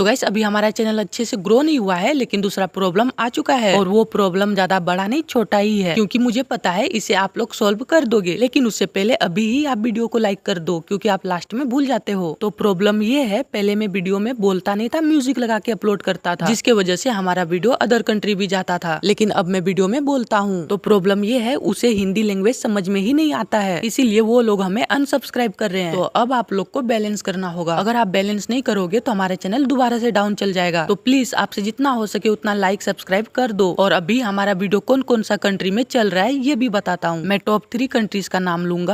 तो गैस अभी हमारा चैनल अच्छे से ग्रो नहीं हुआ है लेकिन दूसरा प्रॉब्लम आ चुका है और वो प्रॉब्लम ज्यादा बड़ा नहीं छोटा ही है क्योंकि मुझे पता है इसे आप लोग सोल्व कर दोगे लेकिन उससे पहले अभी ही आप वीडियो को लाइक कर दो क्योंकि आप लास्ट में भूल जाते हो तो प्रॉब्लम ये है पहले मैं वीडियो में बोलता नहीं था म्यूजिक लगा के अपलोड करता था जिसके वजह से हमारा वीडियो अदर कंट्री भी जाता था लेकिन अब मैं वीडियो में बोलता हूँ तो प्रॉब्लम ये है उसे हिंदी लैंग्वेज समझ में ही नहीं आता है इसीलिए वो लोग हमें अनसब्सक्राइब कर रहे हैं तो अब आप लोग को बैलेंस करना होगा अगर आप बैलेंस नहीं करोगे तो हमारे चैनल दोबारा दोबारा से डाउन चल जाएगा तो प्लीज आपसे जितना हो सके उतना लाइक सब्सक्राइब कर दो और अभी हमारा वीडियो कौन कौन सा कंट्री में चल रहा है ये भी बताता हूँ मैं टॉप थ्री कंट्रीज का नाम लूंगा